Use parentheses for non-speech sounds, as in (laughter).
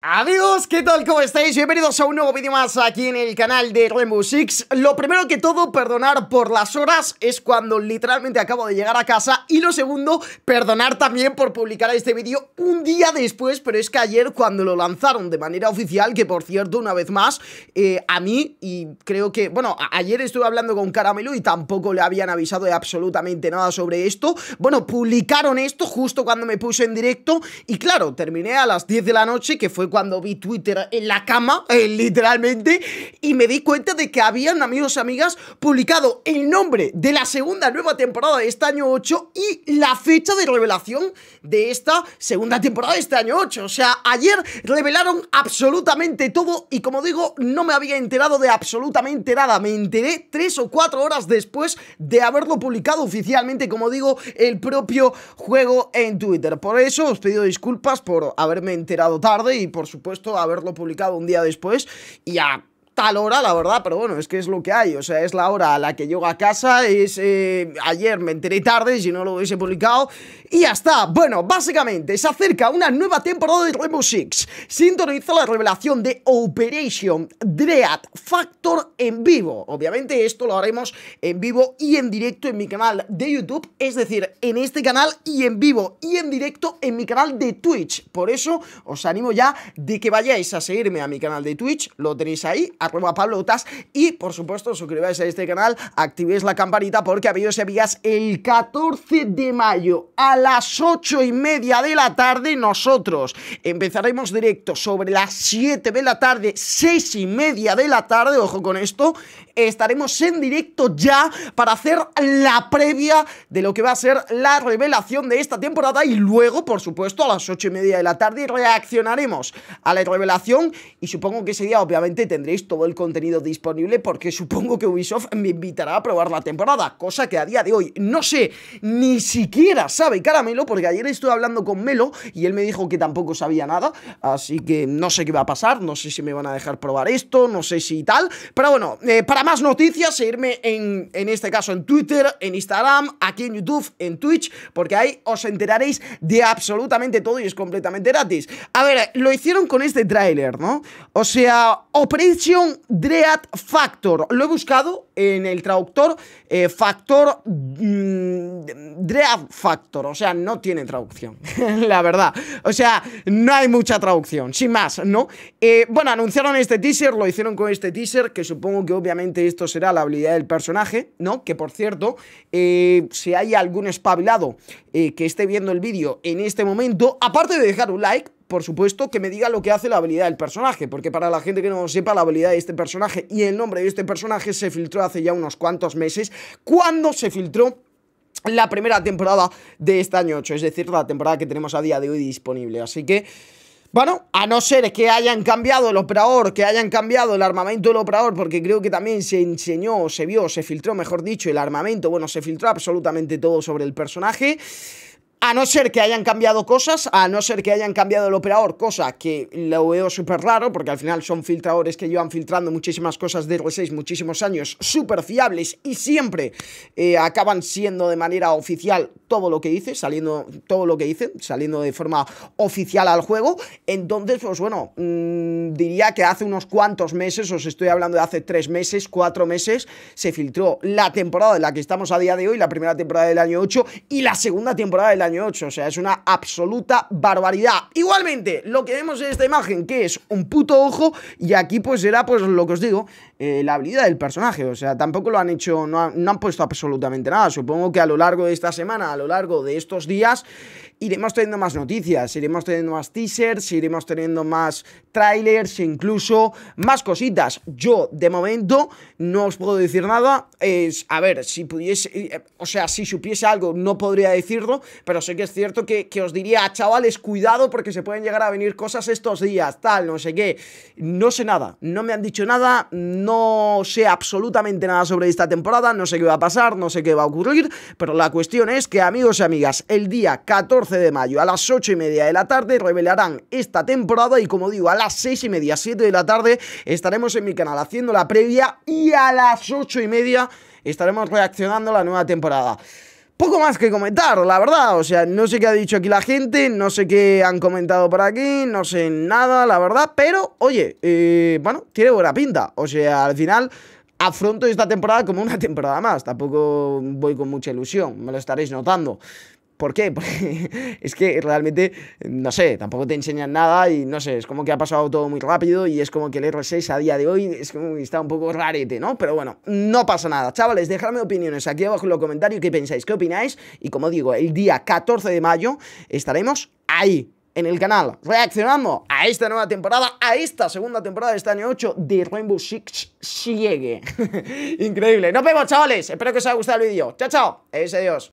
¡Adiós! ¿qué tal? ¿Cómo estáis? Bienvenidos a un nuevo vídeo más aquí en el canal de Rainbow Lo primero que todo, perdonar por las horas es cuando literalmente acabo de llegar a casa Y lo segundo, perdonar también por publicar este vídeo un día después Pero es que ayer cuando lo lanzaron de manera oficial, que por cierto, una vez más, eh, a mí y creo que... Bueno, ayer estuve hablando con Caramelo y tampoco le habían avisado de absolutamente nada sobre esto Bueno, publicaron esto justo cuando me puse en directo Y claro, terminé a las 10 de la noche, que fue cuando vi Twitter en la cama, eh, literalmente, y me di cuenta de que habían, amigos y amigas, publicado el nombre de la segunda nueva temporada de este año 8 y la fecha de revelación de esta segunda temporada de este año 8. O sea, ayer revelaron absolutamente todo y como digo, no me había enterado de absolutamente nada. Me enteré tres o cuatro horas después de haberlo publicado oficialmente, como digo, el propio juego en Twitter. Por eso os pido disculpas por haberme enterado tarde y por por supuesto, haberlo publicado un día después y a tal hora, la verdad, pero bueno, es que es lo que hay, o sea, es la hora a la que llego a casa, es, eh, ayer me enteré tarde, si no lo hubiese publicado, y ya está, bueno, básicamente, se acerca una nueva temporada de Rainbow Six, sintoniza la revelación de Operation Dread Factor en vivo, obviamente esto lo haremos en vivo y en directo en mi canal de YouTube, es decir, en este canal y en vivo y en directo en mi canal de Twitch, por eso os animo ya de que vayáis a seguirme a mi canal de Twitch, lo tenéis ahí, prueba pablotas y por supuesto suscribáis a este canal, activéis la campanita porque y Sevillas el 14 de mayo a las 8 y media de la tarde nosotros empezaremos directo sobre las 7 de la tarde, 6 y media de la tarde, ojo con esto, estaremos en directo ya para hacer la previa de lo que va a ser la revelación de esta temporada y luego, por supuesto, a las 8 y media de la tarde reaccionaremos a la revelación y supongo que ese día obviamente tendréis todo el contenido disponible porque supongo que Ubisoft me invitará a probar la temporada, cosa que a día de hoy no sé, ni siquiera sabe Caramelo, porque ayer estuve hablando con Melo y él me dijo que tampoco sabía nada, así que no sé qué va a pasar, no sé si me van a dejar probar esto, no sé si tal, pero bueno, eh, para más noticias, seguirme en, en este caso en Twitter, en Instagram, aquí en YouTube, en Twitch, porque ahí os enteraréis de absolutamente todo y es completamente gratis. A ver, lo hicieron con este tráiler, ¿no? O sea, Operation Dread Factor. Lo he buscado en el traductor eh, Factor mm, Dread Factor. O sea, no tiene traducción, (laughs) la verdad. O sea, no hay mucha traducción, sin más, ¿no? Eh, bueno, anunciaron este teaser, lo hicieron con este teaser, que supongo que obviamente esto será la habilidad del personaje, ¿no? Que por cierto, eh, si hay algún espabilado que esté viendo el vídeo en este momento, aparte de dejar un like, por supuesto, que me diga lo que hace la habilidad del personaje, porque para la gente que no sepa, la habilidad de este personaje y el nombre de este personaje se filtró hace ya unos cuantos meses, cuando se filtró la primera temporada de este año 8, es decir, la temporada que tenemos a día de hoy disponible. Así que... Bueno, a no ser que hayan cambiado el operador, que hayan cambiado el armamento del operador, porque creo que también se enseñó, se vio, se filtró, mejor dicho, el armamento, bueno, se filtró absolutamente todo sobre el personaje. A no ser que hayan cambiado cosas, a no ser que hayan cambiado el operador, cosa que lo veo súper raro, porque al final son filtradores que llevan filtrando muchísimas cosas de R6 muchísimos años, súper fiables y siempre eh, acaban siendo de manera oficial todo lo que dice, saliendo todo lo que dicen, saliendo de forma oficial al juego. Entonces, pues bueno, mm, diría que hace unos cuantos meses, os estoy hablando de hace tres meses, cuatro meses, se filtró la temporada en la que estamos a día de hoy, la primera temporada del año 8 y la segunda temporada del año año 8, o sea, es una absoluta barbaridad. Igualmente, lo que vemos en esta imagen, que es un puto ojo, y aquí pues era pues lo que os digo, eh, la habilidad del personaje, o sea, tampoco lo han hecho, no han puesto absolutamente nada, supongo que a lo largo de esta semana, a lo largo de estos días iremos teniendo más noticias, iremos teniendo más teasers, iremos teniendo más trailers, incluso más cositas. Yo, de momento, no os puedo decir nada. Es, a ver, si pudiese, eh, o sea, si supiese algo, no podría decirlo, pero sé que es cierto que os diría, chavales, cuidado porque se pueden llegar a venir cosas estos días, tal, no sé qué. No sé nada, no me han dicho nada, no sé absolutamente nada sobre esta temporada, no sé qué va a pasar, no sé qué va a ocurrir, pero la cuestión es que, amigos y amigas, el día 14 de mayo a las 8 y media de la tarde revelarán esta temporada y como digo, a las 6 y media, 7 de la tarde estaremos en mi canal haciendo la previa y a las 8 y media estaremos reaccionando a la nueva temporada poco más que comentar, la verdad. O sea, no sé qué ha dicho aquí la gente, no sé qué han comentado por aquí, no sé nada, la verdad. Pero, oye, eh, bueno, tiene buena pinta. O sea, al final afronto esta temporada como una (laughs) temporada más. Tampoco voy con mucha ilusión, me lo estaréis notando. ¿Por qué? (laughs) Porque es que realmente, no sé, tampoco te enseñan nada y no sé, es como que ha pasado todo muy rápido y es como que el R6 a día de hoy es como está un poco rarete, ¿no? Pero bueno, no pasa nada. Chavales, dejadme opiniones aquí abajo en los comentarios qué pensáis, qué opináis y como digo, el día 14 de mayo estaremos ahí en el canal reaccionando a esta nueva temporada, a esta segunda temporada de este año 8 de Rainbow Six Siege. (laughs) Increíble. Nos vemos, chavales. Espero que os haya gustado el vídeo. Chao, chao. ese adiós.